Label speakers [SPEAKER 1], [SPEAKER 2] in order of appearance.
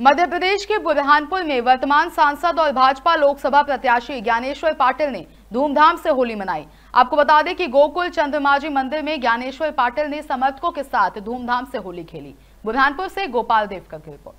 [SPEAKER 1] मध्य प्रदेश के बुरहानपुर में वर्तमान सांसद और भाजपा लोकसभा प्रत्याशी ज्ञानेश्वर पाटिल ने धूमधाम से होली मनाई आपको बता दें कि गोकुल चंद्रमाजी मंदिर में ज्ञानेश्वर पाटिल ने समर्थकों के साथ धूमधाम से होली खेली बुरहानपुर से गोपाल देव का रिपोर्ट